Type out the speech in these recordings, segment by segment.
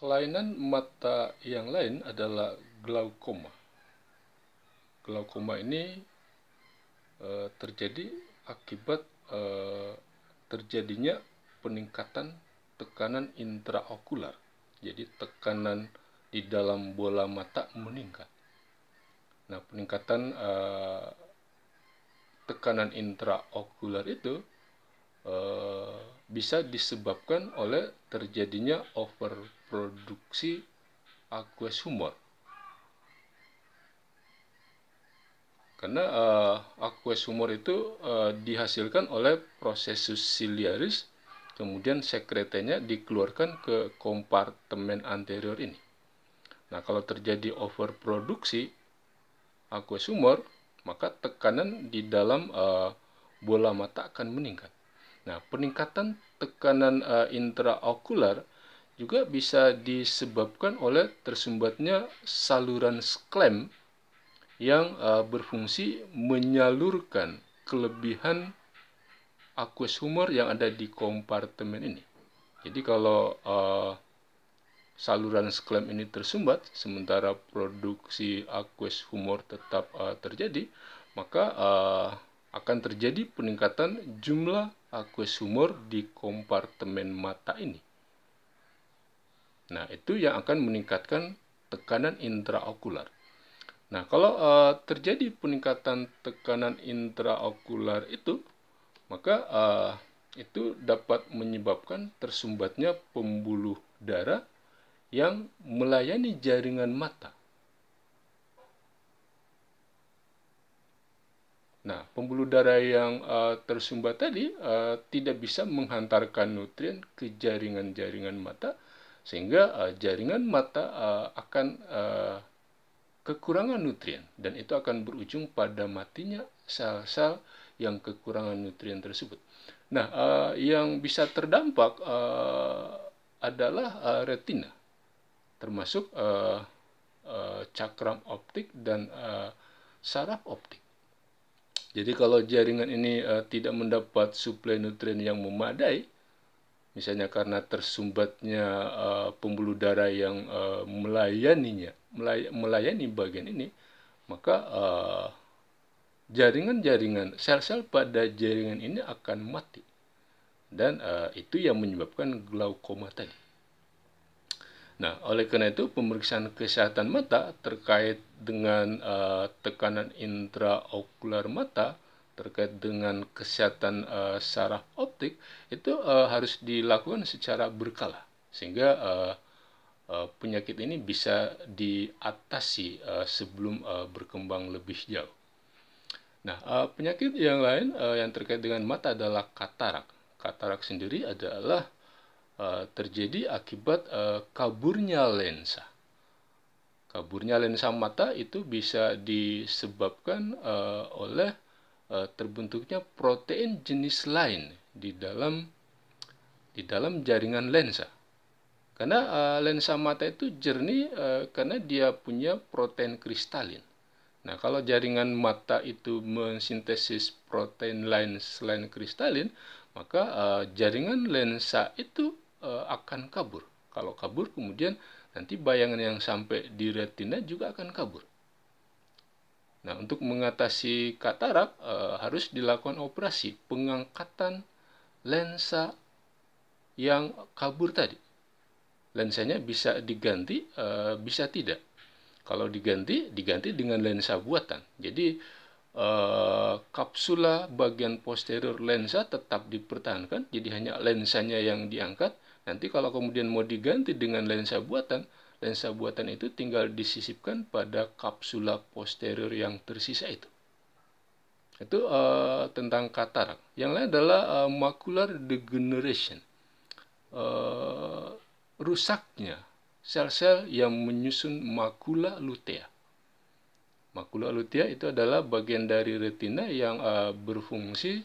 kelainan mata yang lain adalah glaukoma. Glaukoma ini e, terjadi akibat e, terjadinya peningkatan tekanan intraokular. Jadi tekanan di dalam bola mata meningkat. Nah, peningkatan e, tekanan intraokular itu eh bisa disebabkan oleh terjadinya overproduksi aqueous humor. Karena uh, aqueous humor itu uh, dihasilkan oleh proses ciliaris, kemudian sekretenya dikeluarkan ke kompartemen anterior ini. Nah, kalau terjadi overproduksi aqueous humor, maka tekanan di dalam uh, bola mata akan meningkat. Nah, peningkatan tekanan uh, intraokular juga bisa disebabkan oleh tersumbatnya saluran sklem yang uh, berfungsi menyalurkan kelebihan aqueous humor yang ada di kompartemen ini. Jadi kalau uh, saluran sklem ini tersumbat sementara produksi aqueous humor tetap uh, terjadi, maka uh, akan terjadi peningkatan jumlah aqueous humor di kompartemen mata ini. Nah, itu yang akan meningkatkan tekanan intraokular. Nah, kalau uh, terjadi peningkatan tekanan intraokular itu, maka uh, itu dapat menyebabkan tersumbatnya pembuluh darah yang melayani jaringan mata. Nah, pembuluh darah yang uh, tersumbat tadi uh, tidak bisa menghantarkan nutrien ke jaringan-jaringan mata, sehingga uh, jaringan mata uh, akan uh, kekurangan nutrien, dan itu akan berujung pada matinya sel-sel yang kekurangan nutrien tersebut. Nah, uh, yang bisa terdampak uh, adalah uh, retina, termasuk uh, uh, cakram optik dan uh, saraf optik. Jadi kalau jaringan ini uh, tidak mendapat suplai nutrien yang memadai, misalnya karena tersumbatnya uh, pembuluh darah yang uh, melayaninya, melay melayani bagian ini, maka uh, jaringan-jaringan sel-sel pada jaringan ini akan mati dan uh, itu yang menyebabkan glaukoma tadi. Nah, oleh karena itu pemeriksaan kesehatan mata terkait dengan uh, tekanan intraokular mata terkait dengan kesehatan uh, saraf optik itu uh, harus dilakukan secara berkala sehingga uh, uh, penyakit ini bisa diatasi uh, sebelum uh, berkembang lebih jauh. Nah, uh, penyakit yang lain uh, yang terkait dengan mata adalah katarak. Katarak sendiri adalah Eh, terjadi akibat uh, kaburnya lensa. Kaburnya lensa mata itu bisa disebabkan uh, oleh uh, terbentuknya protein jenis lain di dalam di dalam jaringan lensa. Karena uh, lensa mata itu jernih uh, karena dia punya protein kristalin. Nah, kalau jaringan mata itu mensintesis protein lain selain kristalin, maka uh, jaringan lensa itu uh, akan kabur. Kalau kabur kemudian nanti bayangan yang sampai di retina juga akan kabur. Nah, untuk mengatasi katarak e, eh, harus dilakukan operasi pengangkatan lensa yang kabur tadi. Lensanya bisa diganti, e, bisa tidak. Kalau diganti, diganti dengan lensa buatan. Jadi e, kapsula bagian posterior lensa tetap dipertahankan, jadi hanya lensanya yang diangkat Nanti kalau kemudian mau diganti dengan lensa buatan, lensa buatan itu tinggal disisipkan pada kapsula posterior yang tersisa itu. Itu uh, tentang katarak. Yang lain adalah uh, macular degeneration. Uh, rusaknya sel-sel yang menyusun makula lutea. Makula lutea itu adalah bagian dari retina yang uh, berfungsi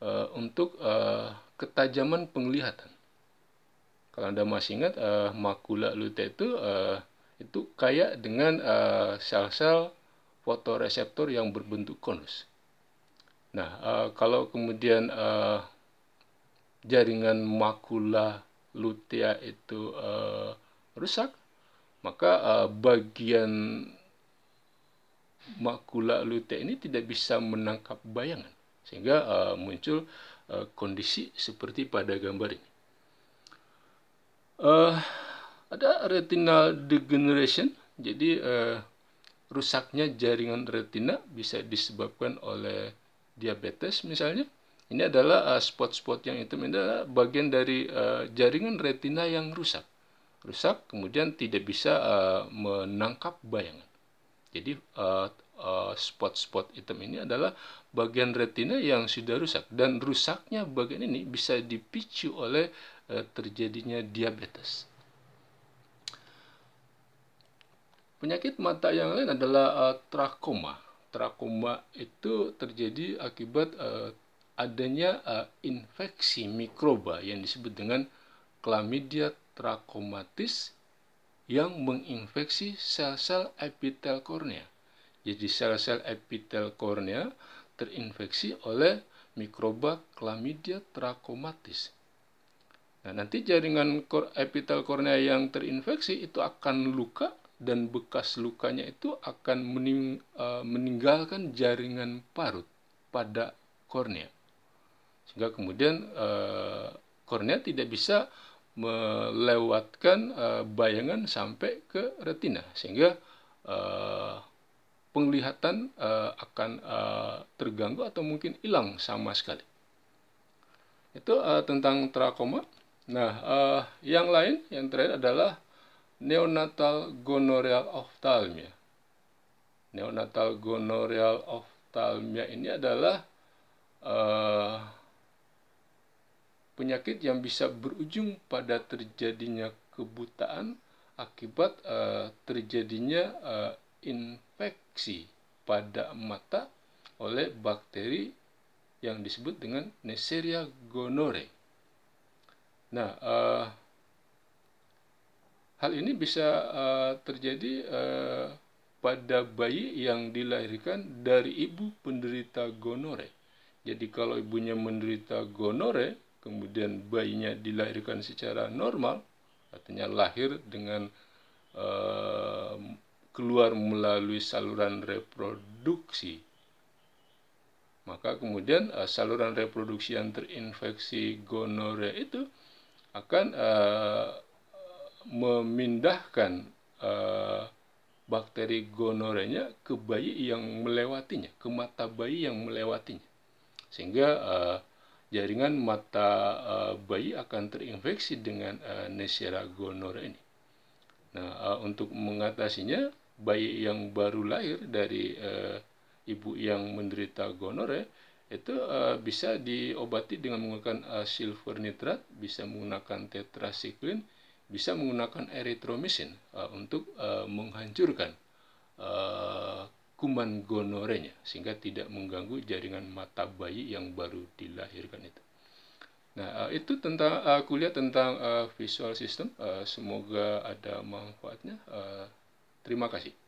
uh, untuk uh, ketajaman penglihatan kalau anda masih ingat uh, makula lutea itu uh, itu kayak dengan sel sel uh, fotoreseptor yang berbentuk konus. Nah, uh, kalau kemudian uh, jaringan makula lutea itu uh, rusak, maka uh, bagian makula lutea ini tidak bisa menangkap bayangan, sehingga uh, muncul uh, kondisi seperti pada gambar ini uh, ada retinal degeneration jadi uh, rusaknya jaringan retina bisa disebabkan oleh diabetes misalnya ini adalah eh, spot-spot uh, yang hitam ini adalah bagian dari uh, jaringan retina yang rusak rusak kemudian tidak bisa uh, menangkap bayangan jadi uh, spot-spot hitam ini adalah bagian retina yang sudah rusak dan rusaknya bagian ini bisa dipicu oleh Eh, terjadinya diabetes. Penyakit mata yang lain adalah eh, trakoma. Trakoma itu terjadi akibat eh, adanya infeksi mikroba yang disebut dengan chlamydia trachomatis yang menginfeksi sel-sel epitel kornea. Jadi sel-sel epitel kornea terinfeksi oleh mikroba chlamydia trachomatis Nah, nanti jaringan epitel kornea yang terinfeksi itu akan luka dan bekas lukanya itu akan mening, eh, meninggalkan jaringan parut pada kornea. Sehingga kemudian uh, kornea tidak bisa melewatkan uh, bayangan sampai ke retina sehingga uh, penglihatan uh, akan uh, terganggu atau mungkin hilang sama sekali. Itu uh, tentang trakoma. Nah, uh, yang lain yang terakhir adalah neonatal gonoreal ophthalmia. Neonatal gonoreal ophthalmia ini adalah uh, penyakit yang bisa berujung pada terjadinya kebutaan akibat uh, terjadinya uh, infeksi pada mata oleh bakteri yang disebut dengan Neisseria gonorrhea. Nah, uh, hal ini bisa uh, terjadi uh, pada bayi yang dilahirkan dari ibu penderita gonore. Jadi kalau ibunya menderita gonore, kemudian bayinya dilahirkan secara normal, artinya lahir dengan uh, keluar melalui saluran reproduksi, maka kemudian uh, saluran reproduksi yang terinfeksi gonore itu akan uh, memindahkan uh, bakteri gonorenya ke bayi yang melewatinya, ke mata bayi yang melewatinya. Sehingga uh, jaringan mata uh, bayi akan terinfeksi dengan uh, Neisseria gonore ini. Nah, uh, untuk mengatasinya, bayi yang baru lahir dari uh, ibu yang menderita gonore itu uh, bisa diobati dengan menggunakan uh, silver nitrat, bisa menggunakan tetrasiklin, bisa menggunakan eritromisin uh, eh, untuk uh, menghancurkan uh, kuman gonorenya sehingga tidak mengganggu jaringan mata bayi yang baru dilahirkan itu. Nah, uh, itu tentang uh, kuliah tentang uh, visual system. Uh, semoga ada manfaatnya. Uh, terima kasih.